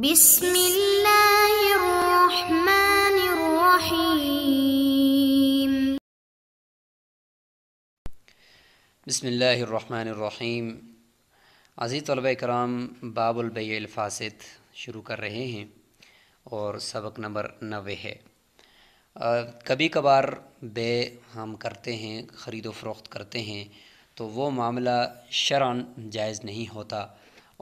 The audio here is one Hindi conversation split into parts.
بسم الله الرحمن الرحيم بسم الله الرحمن الرحيم अज़ीज़ कराम बाबुलबैफ़ासित शुरू कर रहे हैं और सबक नंबर नबे है कभी कभार बे हम करते हैं ख़रीद फ़रोख्त करते हैं तो वो मामला शरान जायज़ नहीं होता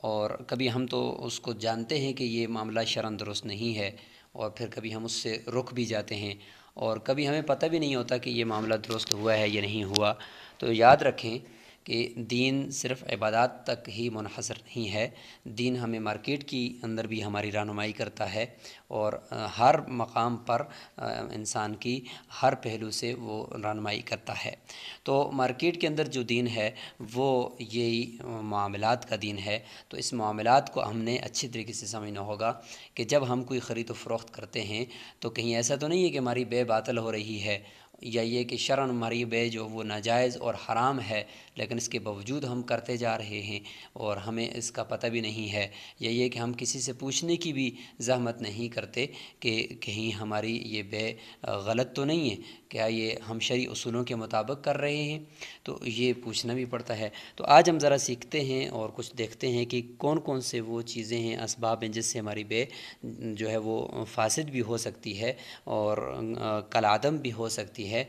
और कभी हम तो उसको जानते हैं कि ये मामला शरण दुरुस्त नहीं है और फिर कभी हम उससे रुक भी जाते हैं और कभी हमें पता भी नहीं होता कि ये मामला दुरुस्त हुआ है या नहीं हुआ तो याद रखें कि दीन सिर्फ इबादत तक ही मुनहसर नहीं है दीन हमें मार्केट की अंदर भी हमारी रहनुमाई करता है और हर मकाम पर इंसान की हर पहलू से वो रहनुमाई करता है तो मार्केट के अंदर जो दीन है वो यही मामलात का दीन है तो इस मामलात को हमने अच्छे तरीके से समझना होगा कि जब हम कोई ख़रीद फ़रोख्त करते हैं तो कहीं ऐसा तो नहीं है कि हमारी बे हो रही है या ये कि शरण मरीब है जो वो नाजायज़ और हराम है लेकिन इसके बावजूद हम करते जा रहे हैं और हमें इसका पता भी नहीं है या ये कि हम किसी से पूछने की भी जहमत नहीं करते कि कहीं हमारी ये बे गलत तो नहीं है क्या ये हम शरी असूलों के मुताबिक कर रहे हैं तो ये पूछना भी पड़ता है तो आज हम ज़रा सीखते हैं और कुछ देखते हैं कि कौन कौन से वो चीज़ें हैं इसबाब हैं जिससे हमारी बे जो है वो फासद भी हो सकती है और कलादम भी हो सकती है है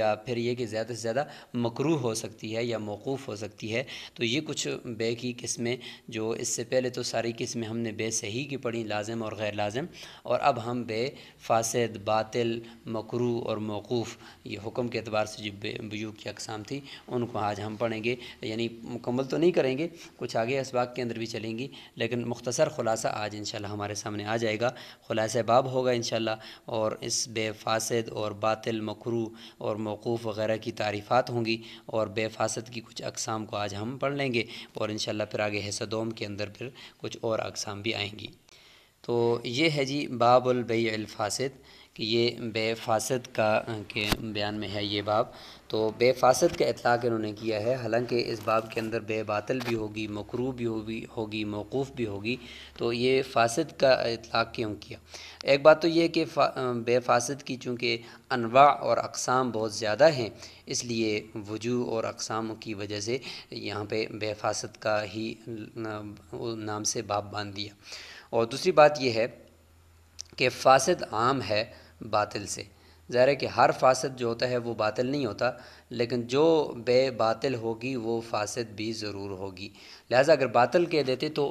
या फिर ये कि ज़्यादा से ज़्यादा मकरू हो सकती है या मौकूफ़ हो सकती है तो ये कुछ बे की किस्में जो इससे पहले तो सारी किस्में हमने बे सही की पढ़ी लाजम और गैर लाजम और अब हम बे फासद बातिल मकरू और मौकूफ़ ये हुक्म के अतबार से जो बयू की अकसाम थी उनको आज हम पढ़ेंगे यानी मुकम्मल तो नहीं करेंगे कुछ आगे इसबाक के अंदर भी चलेंगी लेकिन मुख्तसर ख़ुलासा आज इन हमारे सामने आ जाएगा ख़ुलासा बाब होगा इन और इस बे फासद और बातिल मकरू मकरू और मौकूफ़ वगैरह की तारीफ़ात होंगी और बेफासत की कुछ अकसाम को आज हम पढ़ लेंगे और इन फिर आगे हैसदोम के अंदर फिर कुछ और अकसाम भी आएंगी तो ये है जी बाबुलबई फ़ासद कि ये बेफासद का के बयान में है ये बाब तो बेफासद का इतलाक़ इन्होंने किया है हालांकि इस बाब के अंदर बेबातल भी होगी मकरू भी होगी होगी मौकूफ़ भी होगी तो ये फासद का इतलाक़ क्यों किया एक बात तो ये कि बेफासद की चूँकि अनवा और अकसाम बहुत ज़्यादा हैं इसलिए वजू और अकसाम की वजह से यहाँ पर बेफासद का ही नाम से बाप बांध दिया और दूसरी बात यह है कि फ़ासद आम है बातिल से ज़ाहिर है कि हर फासद जो होता है वो बातिल नहीं होता लेकिन जो बे बातिल होगी वो फासद भी ज़रूर होगी लिहाजा अगर बातिल कह देते तो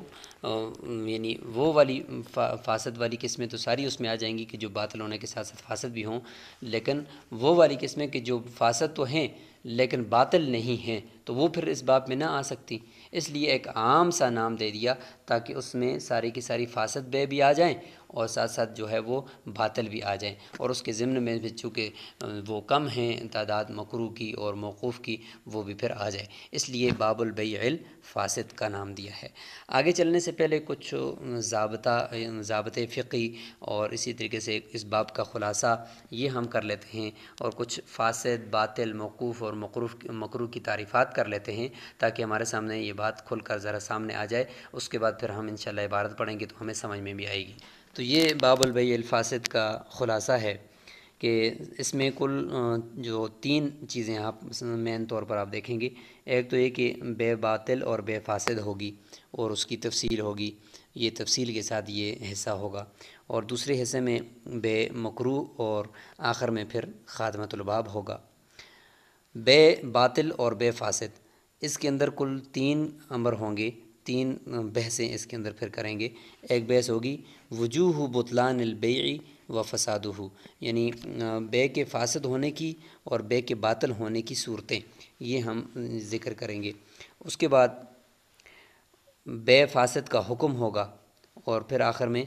यानी वो वाली फा, फासद वाली किस्में तो सारी उसमें आ जाएंगी कि जो बातिल होने के साथ साथ फासद भी हों लेकिन वो वाली किस्में कि जो फासद तो हैं लेकिन बातिल नहीं हैं तो वो फिर इस बाप में ना आ सकती इसलिए एक आम सा नाम दे दिया ताकि उसमें सारी की सारी फासद बे भी आ जाएँ और साथ साथ जो है वो बातल भी आ जाएँ और उसके ज़िम्न में भी चूँकि वो कम हैं तादाद मकरू की और मौकूफ़ की वो भी फिर आ जाए इसलिए बैल फासद का नाम दिया है आगे चलने से पहले कुछ जबता जबत फ़िकी और इसी तरीके से इस बाब का ख़ुलासा ये हम कर लेते हैं और कुछ फासद बातिल मौकूफ़ और मकरूफ़ मकरू की तारीफ़ात कर लेते हैं ताकि हमारे सामने ये बात खुल कर ज़रा सामने आ जाए उसके बाद फिर हम इन शबारत पढ़ेंगे तो हमें समझ में भी आएगी तो ये बाबुल भई अल्फासद का ख़ुलासा है कि इसमें कुल जो तीन चीज़ें आप मेन तौर पर आप देखेंगे एक तो ये कि बेबातिल और बेफासद होगी और उसकी तफसील होगी ये तफसील के साथ ये हिस्सा होगा और दूसरे हिस्से में बे मकरू और आखिर में फिर ख़ादमतलबाब होगा बे बातिल और बे फासद इसके अंदर कुल तीन अमर होंगे तीन बहसें इसके अंदर फिर करेंगे एक बहस होगी वजूह बुतलान अलबई व हो यानी बे के फासद होने की और बे के बातल होने की सूरतें ये हम ज़िक्र करेंगे उसके बाद बे फासद का हुक्म होगा और फिर आखिर में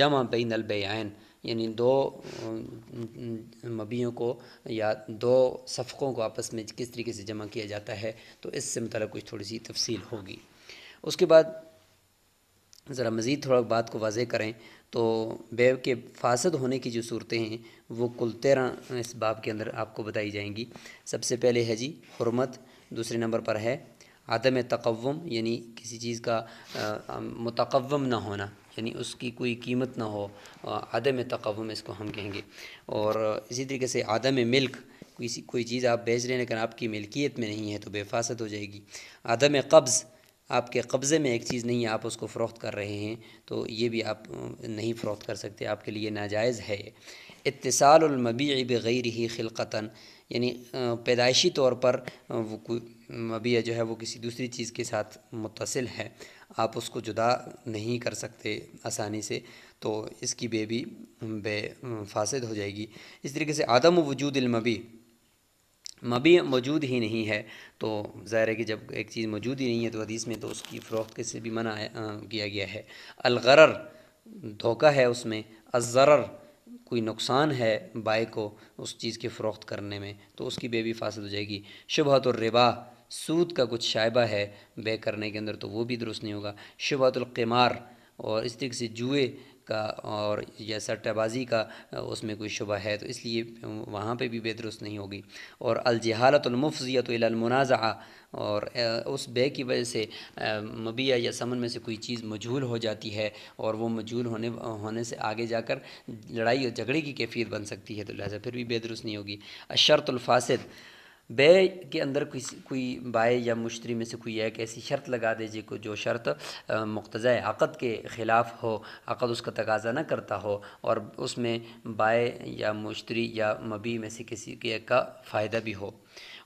जमा बैन अलबैन यानी दो मबियों को या दो सफ़ों को आपस में किस तरीके से जमा किया जाता है तो इससे मतलब कुछ थोड़ी सी तफसील होगी उसके बाद ज़रा मज़ीद थोड़ा बात को वाज़ करें तो बेव के फासद होने की जो सूरतें हैं वो कुल तेरह इस बाब के अंदर आपको बताई जाएंगी सबसे पहले है जी हरमत दूसरे नंबर पर है आदम तकवम यानी किसी चीज़ का मतकवम ना होना यानी उसकी कोई कीमत ना हो आदम तकवम इसको हम कहेंगे और इसी तरीके से आदम मिल्क किसी कोई चीज़ आप बेच रहे हैं लेकिन आपकी मिल्कियत में नहीं है तो बेफासत हो जाएगी आदम कब्ज़ आपके कब्ज़े में एक चीज़ नहीं है आप उसको फ़रोख्त कर रहे हैं तो ये भी आप नहीं फ़रोख्त कर सकते आपके लिए नाजायज़ है इतसालमबी बैर ही खिलकता यानी पैदाइशी तौर पर वो मबिया जो है वो किसी दूसरी चीज़ के साथ मुतसिल है आप उसको जुदा नहीं कर सकते आसानी से तो इसकी बेबी बे फासद हो जाएगी इस तरीके से आदम वजूद मबी मबी मौजूद ही नहीं है तो ज़ाहिर है कि जब एक चीज़ मौजूद ही नहीं है तो हदीस में तो उसकी फ़रोख्त से भी मना किया गया है अलगरर धोखा है उसमें अज़रर कोई नुकसान है बाय को उस चीज़ की फ़रोख्त करने में तो उसकी बेबी फासद हो जाएगी शुभ तो रिबा सूद का कुछ शायबा है बे करने के अंदर तो वो भी दुरुस्त नहीं होगा शुबातुलक़मार और इस तरीके से जुए का और या सट्टाबाजी का उसमें कोई शुबा है तो इसलिए वहाँ पे भी बेदरुस्त नहीं होगी और अलजहालतमफ़ियत मुनाज़ा और उस बे की वजह से मबिया या समन में से कोई चीज़ मजहूल हो जाती है और वो मजहूल होने होने से आगे जाकर लड़ाई और झगड़े की कैफियत बन सकती है तो लिहाजा फिर भी बेदरुस्त नहीं होगी अशरतुलफासद बे के अंदर किसी कोई बाय या मुश्तरी में से कोई एक ऐसी शर्त लगा दे को जो शर्त मुख्तज़ अक़द के ख़िलाफ़ हो अक़द उसका तकाजा ना करता हो और उसमें बाय या मुश्तरी या मबी में से किसी के एक का फ़ायदा भी हो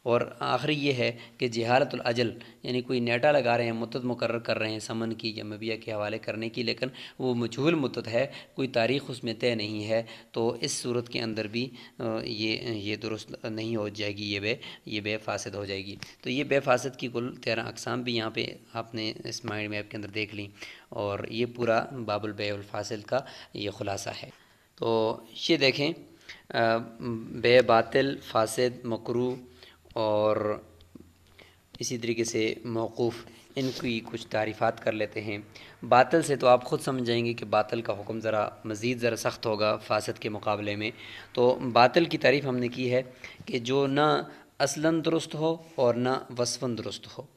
और आखिरी ये है कि जहारतलअजल यानी कोई नेटा लगा रहे हैं मुद्दत मुकर कर रहे हैं समन की या मबिया के हवाले करने की लेकिन वो मजहूल मुद्दत है कोई तारीख़ उसमें तय नहीं है तो इस सूरत के अंदर भी ये ये दुरुस्त नहीं हो जाएगी ये बे ये बेफासद हो जाएगी तो ये बेफासद की कुल तेरह अकसाम भी यहाँ पर आपने इस माइंड मैप के अंदर देख ली और ये पूरा बाबुल बेफासिल का ये ख़ुलासा है तो ये देखें बे बातिल फासद मकरू और इसी तरीके से मौक़ूफ़ इनकी कुछ तारीफ़ात कर लेते हैं बातल से तो आप ख़ुद समझ जाएंगे कि बातल का हुक्म ज़रा मज़ीद ज़रा सख्त होगा फासद के मुकाबले में तो बातल की तारीफ़ हमने की है कि जो ना असलन दुरुस्त हो और ना वसवन दुरुस्त हो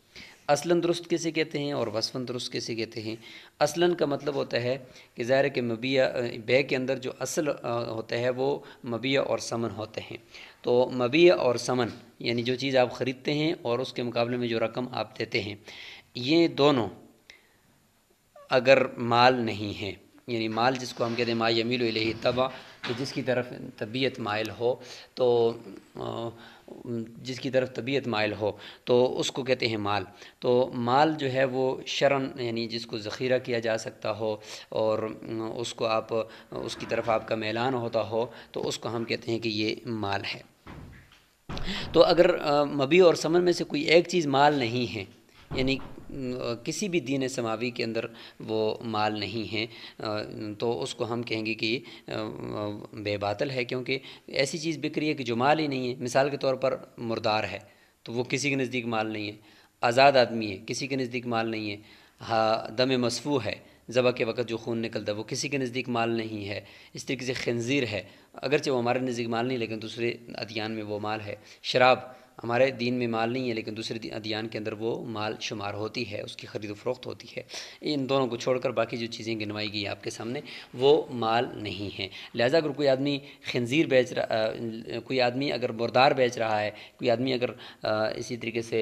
असलन दुरुस्त किसे कहते हैं और वसवन दुरुस्त किसे कहते हैं असलन का मतलब होता है कि ज़ाहिर के मबिया बे के अंदर जो असल होता है वो मबिया और समन होते हैं तो मबी और समन यानी जो चीज़ आप ख़रीदते हैं और उसके मुकाबले में जो रकम आप देते हैं ये दोनों अगर माल नहीं है यानी माल जिसको हम कहते हैं मा यमील वही तबा कि तो जिसकी तरफ तबीयत मायल हो तो जिसकी तरफ तबीयत मायल हो तो उसको कहते हैं माल तो माल जो है वो शरण यानी जिसको ज़ख़ीरा किया जा सकता हो और उसको आप उसकी तरफ आपका मैलान होता हो तो उसको हम कहते हैं कि ये माल है तो अगर मबी और समन में से कोई एक चीज़ माल नहीं है यानी किसी भी दीन समावी के अंदर वो माल नहीं है तो उसको हम कहेंगे कि बेबातल है क्योंकि ऐसी चीज़ बिक्री है कि जो माल ही नहीं है मिसाल के तौर पर मुर्दार है तो वो किसी के नज़दीक माल नहीं है आज़ाद आदमी है किसी के नज़दीक माल नहीं है हाँ दम मसफू है ज़बह के वक्त जो खून निकलता है वो किसी के नज़दीक माल नहीं है इस तरीके से खनज़ीर है अगरचे वो हमारे नज़दीक माल नहीं लेकिन दूसरे अदियान में वो माल है शराब हमारे दीन में माल नहीं है लेकिन दूसरे अधियान के अंदर वो माल शुमार होती है उसकी ख़रीद फरोख्त होती है इन दोनों को छोड़कर बाकी जो चीज़ें गिनवाई गई आपके सामने वो माल नहीं है लिहाजा अगर कोई आदमी खंजीर बेच रहा कोई आदमी अगर बुरदार बेच रहा है कोई आदमी अगर इसी तरीके से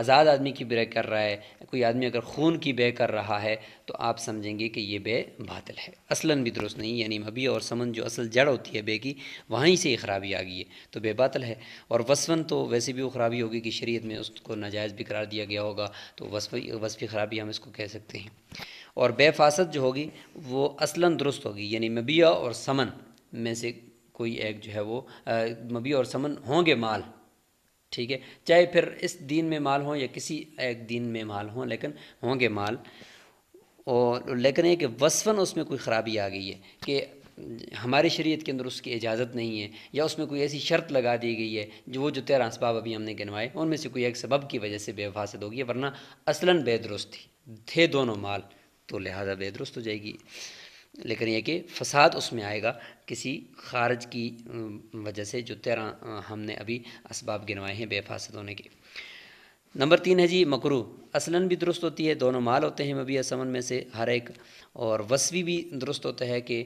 आज़ाद आदमी की बे कर रहा है कोई आदमी अगर खून की बे कर रहा है तो आप समझेंगे कि ये बे बातिल है असला भी दुरुस्त नहीं यानी मबी और समन जो असल जड़ होती है बे की वहीं से खराबी आ गई है तो बे बातिल है और वसवन तो वैसे भी वो ख़राबी होगी कि शरीयत में उसको नाजायज़ भी करार दिया गया होगा तो वसफ़ी वसफ़ी ख़राबी हम इसको कह सकते हैं और बेफासत जो होगी वो असलन दुरुस्त होगी यानी मबिया और समन में से कोई एक जो है वो मबिया और समन होंगे माल ठीक है चाहे फिर इस दिन में माल हों या किसी एक दिन में माल हों लेकिन होंगे माल और लेकिन ये कि वसफ़न उसमें कोई ख़राबी आ गई है कि हमारे शरीयत के अंदर उसकी इजाज़त नहीं है या उसमें कोई ऐसी शर्त लगा दी गई है जो वो जो तेरह इसबाब अभी हमने गिनवाए उनमें से कोई एक सबब की वजह से बेफासद होगी वरना असलन बेदरुस्त थी थे दोनों माल तो लिहाजा बेदरुस्त हो जाएगी लेकिन यह कि फ़साद उसमें आएगा किसी खारज की वजह से जो तेरह हमने अभी इसबाब गिनवाए हैं बेफासद होने के नंबर तीन है जी मकरू असलन भी दुरुस्त होती है दोनों माल होते हैं मबिया समन में से हर एक और वसवी भी दुरुस्त होता है कि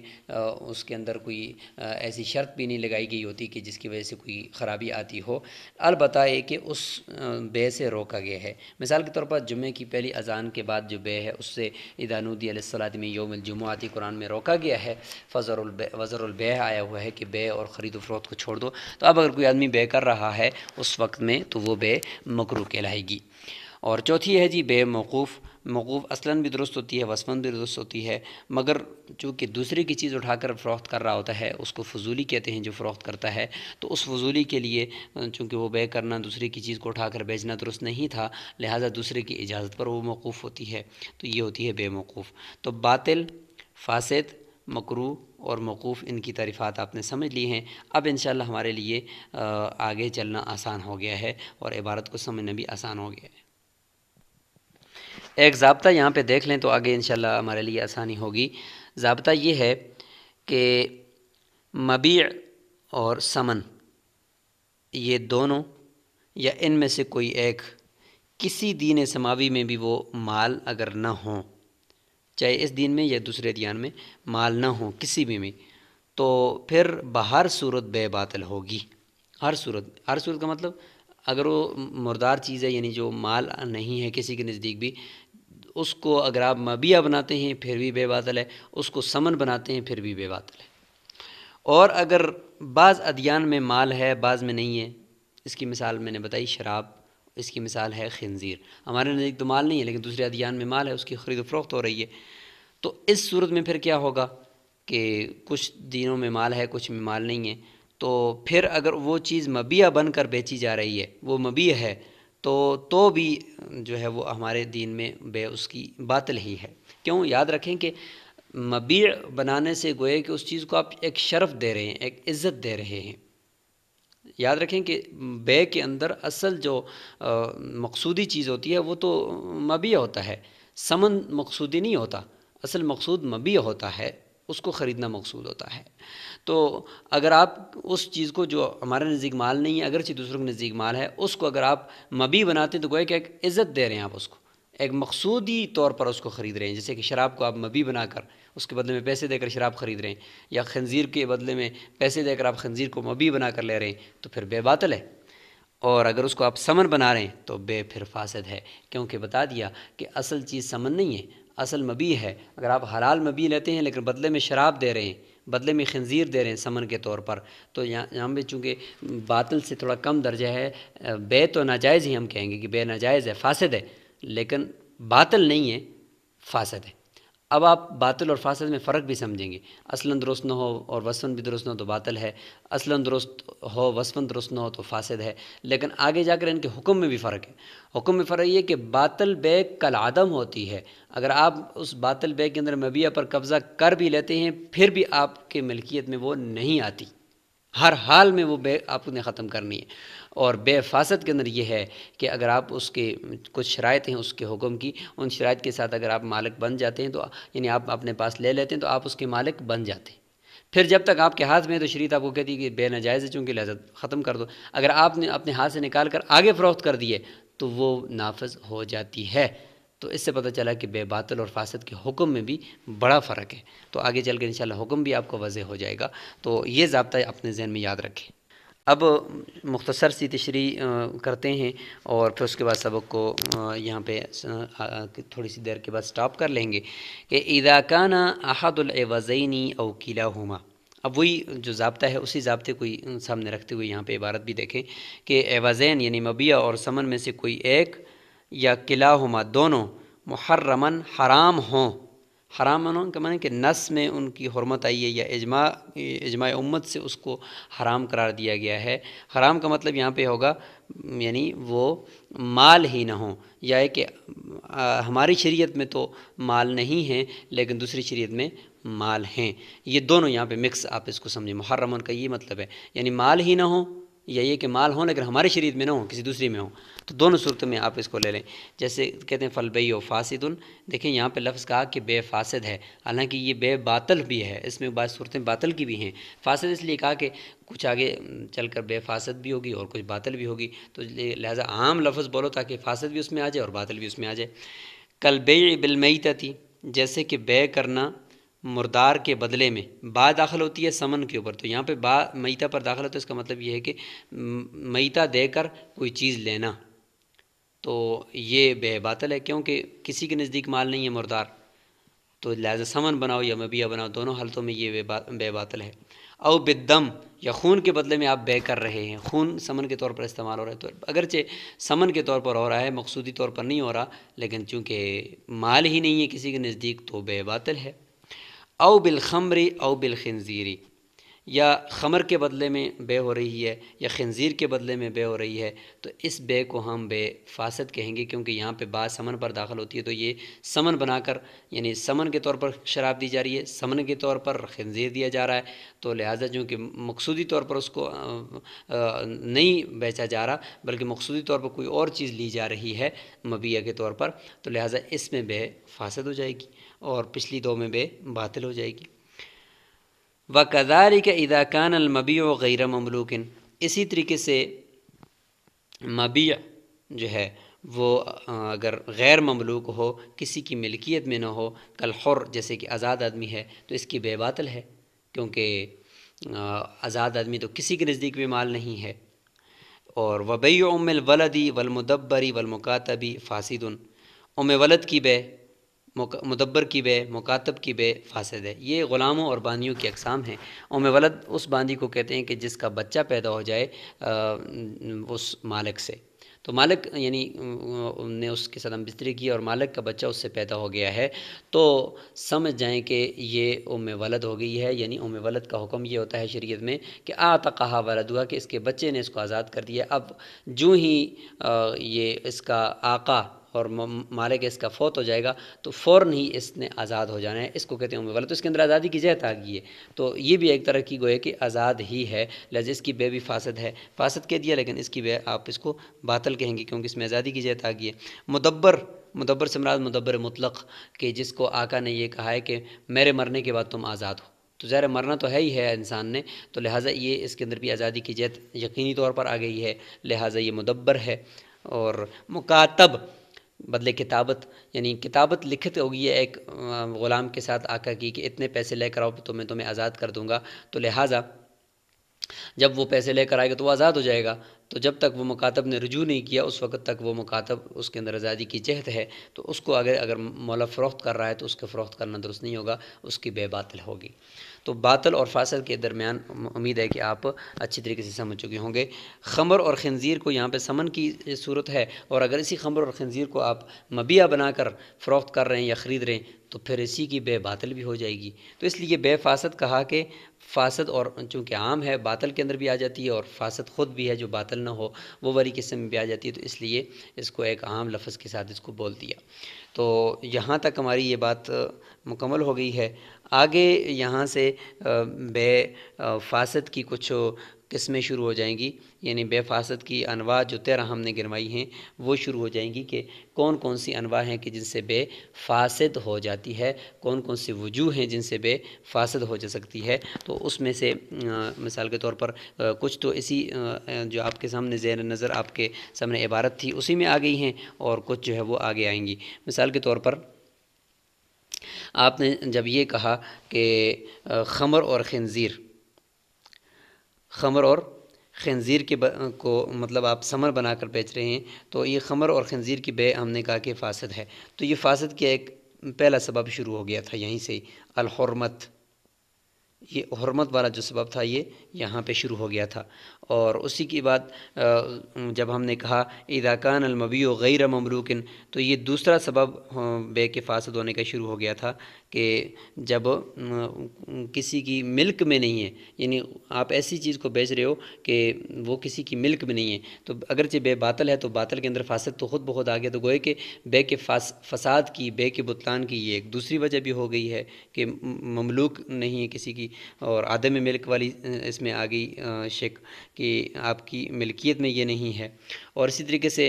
उसके अंदर कोई ऐसी शर्त भी नहीं लगाई गई होती कि जिसकी वजह से कोई ख़राबी आती हो अलबत् कि उस बे से रोका गया है मिसाल के तौर पर जुमे की पहली अजान के बाद जो बे है उससे इदानुद्दीसलात में योम जुमुआती कुरान में रोका गया है वज़र वज़रब आया हुआ है कि बे और ख़रीद फरोत को छोड़ दो तो अब अगर कोई आदमी बे कर रहा है उस वक्त में तो वो बे मकरू कहलाएगी और चौथी है जी बे मौकूफ़ मौकूफ़ असलन भी दुरुस्त होती है वसमन भी दुरुस्त होती है मगर चूँकि दूसरे की चीज़ उठाकर फ़रोख्त कर रहा होता है उसको फजूली कहते हैं जो फ़रोख्त करता है तो उस फजूली के लिए चूँकि वो बे करना दूसरे की चीज़ को उठाकर बेचना दुरुस्त नहीं था लिहाजा दूसरे की इजाज़त पर वो मौकूफ़ होती है तो ये होती है बेमौकूफ़ तो बातिल फासद मकरू और मौकूफ़ इनकी तारीफ़ात आपने समझ ली हैं अब इन हमारे लिए आगे चलना आसान हो गया है और इबारत को समझना भी आसान हो गया है एक जबता यहाँ पे देख लें तो आगे इन हमारे लिए आसानी होगी जबता ये है कि मबी और समन ये दोनों या इन में से कोई एक किसी दीन समावी में भी वो माल अगर ना हो चाहे इस दिन में या दूसरे दियान में माल ना हो किसी भी में तो फिर बाहर सूरत बे होगी हर सूरत हर सूरत का मतलब अगर वो मुर्दार चीज़ है यानी जो माल नहीं है किसी के नज़दीक भी उसको अगर आप मबिया बनाते हैं फिर भी बेबातल है उसको समन बनाते हैं फिर भी बेबातल है और अगर बाज़ अदियान में माल है बाज़ में नहीं है इसकी मिसाल मैंने बताई शराब इसकी मिसाल है खनज़ीर हमारे नज़दीक तो माल नहीं है लेकिन दूसरे अदियान में माल है उसकी ख़रीद फरोख्त हो रही है तो इस सूरत में फिर क्या होगा कि कुछ दिनों में माल है कुछ में माल नहीं है तो फिर अगर वो चीज़ मबिया बनकर बेची जा रही है वो मबिया है तो तो भी जो है वो हमारे दीन में बे उसकी बातल ही है क्यों याद रखें कि मबी बनाने से गोए कि उस चीज़ को आप एक शर्फ दे रहे हैं एक इज़्ज़त दे रहे हैं याद रखें कि बे के अंदर असल जो मकसूदी चीज़ होती है वो तो मबी होता है समन मकसूदी नहीं होता असल मकसूद मबी होता है उसको ख़रीदना मकसूद होता है तो अगर आप उस चीज़ को जो हमारे नज़दीक माल नहीं है अगर चीज दूसरों के नज़दीक माल है उसको अगर आप मबी बनाते हैं तो गोए कि एक इज़्ज़त दे रहे हैं आप उसको एक मकसूदी तौर पर उसको ख़रीद रहे हैं जैसे कि शराब को आप मबी बनाकर उसके बदले में पैसे देकर शराब ख़रीद रहे हैं या खंजीर के बदले में पैसे देकर आप खंजीर को मबी बनाकर ले रहे हैं तो फिर बेबातल है और अगर उसको आप समन बना रहे हैं तो बे फिर फासद है क्योंकि बता दिया कि असल चीज़ समन नहीं है असल मबी है अगर आप हलाल मबी लेते हैं लेकिन बदले में शराब दे रहे हैं बदले में खंजीर दे रहे हैं समन के तौर पर तो यहाँ यहाँ पर चूँकि बातल से थोड़ा कम दर्जा है बे तो नाजायज़ ही हम कहेंगे कि बे नाजायज़ है फासद है लेकिन बातल नहीं है फासद है अब आप बातिल और फ़ासद में फ़र्क भी समझेंगे असलन दुरुस्त न हो और वसवन भी दुरुस्त न हो तो बातिल है असलन दुरुस्त हो वसवन दुरुस्त न हो तो फासद है लेकिन आगे जाकर इनके हुक्म में भी फ़र्क है हुक्म में फ़र्क ये कि बातिल बैग कल आदम होती है अगर आप उस बातिल बैग के अंदर मबिया पर कब्ज़ा कर भी लेते हैं फिर भी आपके मिल्कियत में वो नहीं आती हर हाल में वो बे आपने ख़त्म करनी है और बेफासत के अंदर ये है कि अगर आप उसके कुछ शराय हैं उसके हुक्म की उन शराय के साथ अगर आप मालिक बन जाते हैं तो यानी आप अपने पास ले लेते हैं तो आप उसके मालिक बन जाते हैं फिर जब तक आपके हाथ में तो शरीत आपको कहती है कि बेनाजायज़ है चूँकि लिहाजा ख़त्म कर दो अगर आपने अपने हाथ से निकाल कर आगे फ़रोख्त कर दिए तो वो नाफज हो जाती है तो इससे पता चला कि बेबातल और फासद के हुक्म में भी बड़ा फ़र्क है तो आगे चल कर इन हुक्म भी आपको वजह हो जाएगा तो ये जबता अपने जहन में याद रखें अब मुख्तसर सी तशरी करते हैं और फिर उसके बाद सबक को यहाँ पे थोड़ी सी देर के बाद स्टॉप कर लेंगे कि इदाकाना अहदुलवज़ैनी और किला हुमा अब वही जो जबता है उसी जबते को सामने रखते हुए यहाँ पे इबारत भी देखें कि एवजैन यानी मबिया और समन में से कोई एक या किला दोनों मुहर्रमन हराम हों हराम के का कि नस में उनकी हरमत आई है या इजमा इजमा उम्मत से उसको हराम करार दिया गया है हराम का मतलब यहाँ पे होगा यानी वो माल ही ना हो या कि हमारी शरीयत में तो माल नहीं है लेकिन दूसरी शरीयत में माल हैं ये दोनों यहाँ पे मिक्स आप इसको समझें मुहर्रमन का ये मतलब है यानी माल ही ना हो या ये कि माल हो लेकिन हमारे शरीर में ना हो किसी दूसरी में हो तो दोनों सूरत में आप इसको ले लें जैसे कहते हैं फलबई व उन देखें यहाँ पे लफ्ज़ कहा कि बे फासिद है हालांकि ये बे बातल भी है इसमें बाद सूरतें बातल की भी हैं फासिद इसलिए कहा कि कुछ आगे चल कर बेफासद भी होगी और कुछ बातल भी होगी तो लिहाजा आम लफ्ज़ बोलो ताकि फासद भी उसमें आ जाए और बातल भी उसमें आ जाए कल बे बिलमई थी जैसे कि बे करना मुर्दार के बदले में बा दाखिल होती है समन के ऊपर तो यहाँ पे बा मईता पर दाखिल होता है इसका मतलब ये है कि मईता देकर कोई चीज़ लेना तो ये बेबातल है क्योंकि किसी के नज़दीक माल नहीं है मुर्दार तो लिहाजा समन बनाओ या मबिया बनाओ दोनों हालतों में ये बेबातल है और बिदम या खून के बदले में आप बे कर रहे हैं खून समन के तौर पर इस्तेमाल हो रहा है तो अगरचे समन के तौर पर हो रहा है मकसूदी तौर पर नहीं हो रहा लेकिन चूँकि माल ही नहीं है किसी के नज़दीक तो बेबातल है أو بالخمر أو بالخنزير या खमर के बदले में बे हो रही है या खंजीर के बदले में बे हो रही है तो इस बे को हम बे फासद कहेंगे क्योंकि यहाँ पे बात समन पर दाखिल होती है तो ये समन बनाकर यानी समन के तौर पर शराब दी जा रही है समन के तौर पर खंजीर दिया जा रहा है तो लिहाजा चूँकि मकसूदी तौर पर उसको नहीं बेचा जा रहा बल्कि मकसूदी तौर पर कोई और चीज़ ली जा रही है मबिया के तौर पर तो लिहाजा इसमें बे फासद हो जाएगी और पिछली दो में बे बातिल हो जाएगी व कदारी के इदाकान अलमबी व गैर ममलूकिन इसी तरीके से मबी जो है वो अगर गैर ममलूक हो किसी की मिल्कियत में ना हो कल हर जैसे कि आज़ाद आदमी है तो इसकी बेबातल है क्योंकि आज़ाद आदमी तो किसी के नज़दीक भी माल नहीं है और वबई उमिल वलदी वलमदब्बरी वलमकातबी फ़ासिदन उम वलद की बे मुदबर की बे मकातब की बे फासद है ये ग़ुलामों और बानियों की अकसाम हैं उम वलद उस बानी को कहते हैं कि जिसका बच्चा पैदा हो जाए उस मालिक से तो मालिक यानी ने उसके साथ बिस्तरी की और मालिक का बच्चा उससे पैदा हो गया है तो समझ जाएं कि ये उम वलद हो गई है यानी उम वलद का हुक्म ये होता है शरीयत में कि आता कहा वलद हुआ कि इसके बच्चे ने इसको आज़ाद कर दिया अब जो ही ये इसका आका और मारे के इसका फौत हो जाएगा तो फ़ौर ही इसने आज़ाद हो जाना है इसको कहते हैं उम्र वाला तो इसके अंदर आज़ादी की जहत आ गई है तो ये भी एक तरह की गोए कि आज़ाद ही है लहजा इसकी बे भी फासद है फासद कह दिया लेकिन इसकी बे आप इसको बातल कहेंगे क्योंकि इसमें आज़ादी की जहत आ गई है मुदब्बर मुदब्बर से मराज मुदब्बर मुतलक कि जिसको आका ने यह कहा है कि मेरे मरने के बाद तुम आज़ाद हो तो ज़ाहिर मरना तो है ही है इंसान ने तो लिहाजा ये इसके अंदर भी आज़ादी की जहत यकीनी तौर पर आ गई है लिहाजा ये मुदब्बर है और मुकातब बदले किताबत यानी किताबत लिखित होगी है एक ग़ुलाम के साथ आका की कि इतने पैसे लेकर आओ तो मैं तुम्हें आज़ाद कर दूँगा तो लिहाजा जब वो पैसे लेकर आएगा तो वो आज़ाद हो जाएगा तो जब तक वो मुखातब ने रजू नहीं किया उस वक़्त तक वो मुकातब उसके अंदर आज़ादी की जहत है तो उसको अगर अगर मौला फ़रोख्त कर रहा है तो उसके फ़रोख्त करना दुरुस्त नहीं होगा उसकी बेबातल होगी तो बातल और फासल के दरमियान उम्मीद है कि आप अच्छी तरीके से समझ चुके होंगे खमर और खनज़ीर को यहाँ पे समन की सूरत है और अगर इसी खमर और खनज़ीर को आप मबिया बनाकर फ़रोख्त कर रहे हैं या ख़रीद रहे हैं तो फिर इसी की बे भी हो जाएगी तो इसलिए बेफासद कहा कि फासद और चूँकि आम है बातल के अंदर भी आ जाती है और फासद ख़ुद भी है जो बातल ना हो वो वरी किस्म में भी आ जाती है तो इसलिए इसको एक आम लफ्ज़ के साथ इसको बोल दिया तो यहाँ तक हमारी ये बात मुकम्मल हो गई है आगे यहाँ से बे फासद की कुछ किस्में शुरू हो जाएंगी यानी बेफासत की अनवा जो तेरह हमने गिनवाई हैं वो शुरू हो जाएंगी कि कौन कौन सी अनवा हैं कि जिनसे बेफासद हो जाती है कौन कौन सी वजूह हैं जिनसे बेफासद हो जा सकती है तो उसमें से मिसाल के तौर पर कुछ तो इसी जो आपके सामने जैन नज़र आपके सामने इबारत थी उसी में आ गई हैं और कुछ जो है वो आगे आएंगी मिसाल के तौर पर आपने जब ये कहा कि खमर और खनज़ीर खमर और खनज़ीर के को मतलब आप समर बना कर बेच रहे हैं तो ये खमर और खनज़ीर की बे हमने कहा कि फासद है तो ये फासद के एक पहला सबब शुरू हो गया था यहीं से अलहरमत ये हरमत वाला जो सबब था ये यहाँ पे शुरू हो गया था और उसी की बात जब हमने कहा इदाकान अलमबी गैर ममलूकिन तो ये दूसरा सबब बे के फासद होने का शुरू हो गया था कि जब किसी की मिल्क में नहीं है यानी आप ऐसी चीज़ को बेच रहे हो कि वो किसी की मिल्क में नहीं है तो अगरचे बे बातल है तो बातल के अंदर फासद तो खुद बहुत आ गया तो गोए कि बे के फास फसाद की बे के बुतान की ये एक दूसरी वजह भी हो गई है कि ममलूक नहीं है किसी की और आदम मिल्क वाली इसमें में आ गई शक कि आपकी मिल्कियत में ये नहीं है और इसी तरीके से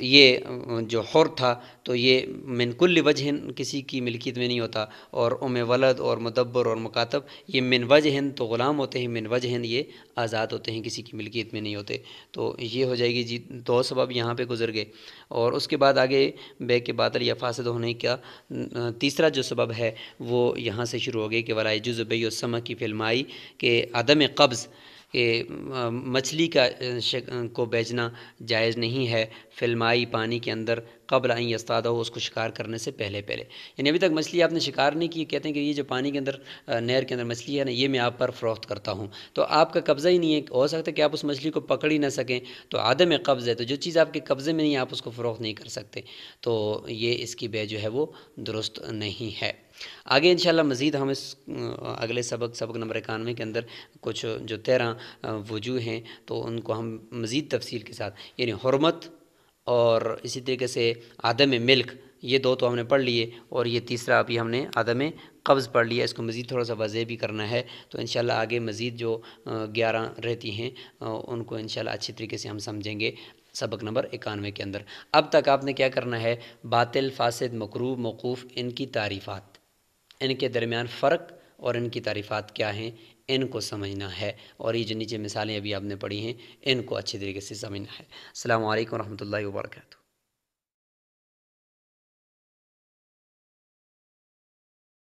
ये जो हर था तो ये मिनकुल वजहन किसी की मिलकियत में नहीं होता और उम वलद और मदब्बर और मकातब ये मिन वजह तो ग़ुलाम होते हैं मिन वजह ये आज़ाद होते हैं किसी की मिलकियत में नहीं होते तो ये हो जाएगी जी दो सबब यहाँ पे गुजर गए और उसके बाद आगे बे के बादल या फासद होने का तीसरा जो सबब है वो यहाँ से शुरू हो गई कि वलाई जुज़बई समा की फिल्माई के अदम कब्ज़ कि मछली का को बेचना जायज़ नहीं है फिल्माई पानी के अंदर कब्र आई उस्ताद हो उसको शिकार करने से पहले पहले यानी अभी तक मछली आपने शिकार नहीं की कहते हैं कि ये जो पानी के अंदर नहर के अंदर मछली है ना ये मैं आप पर फरोख्त करता हूँ तो आपका कब्ज़ा ही नहीं है हो सकता है कि आप उस मछली को पकड़ ही ना सकें तो आदम कब्ज़ है तो जो चीज़ आपके कब्ज़े में नहीं आप उसको फ़रोख्त नहीं कर सकते तो ये इसकी बे जो है वो दुरुस्त नहीं है आगे इन मज़ीद हम इस अगले सबक सबक नंबर इक्यानवे के अंदर कुछ जो तेरह वजू हैं तो उनको हम मज़ीद तफसील के साथ यानी हरमत और इसी तरीके से आदम मिल्क ये दो तो हमने पढ़ लिए और ये तीसरा अभी हमने आदम कब्ज़ पढ़ लिया इसको मज़ीद थोड़ा सा वजह भी करना है तो इन आगे मज़ीद जो ग्यारह रहती हैं उनको इन अच्छी तरीके से हम समझेंगे सबक नंबर इक्यानवे के अंदर अब तक आपने क्या करना है बातिल फासद मकरूब मौकूफ़ इनकी तारीफ़ात इनके दरमियान फ़र्क और इनकी तारीफ़ात क्या हैं इनको समझना है और ये जो नीचे मिसालें अभी आपने पढ़ी हैं इनको अच्छी तरीके से समझना है अल्लाम वरहमल वर्का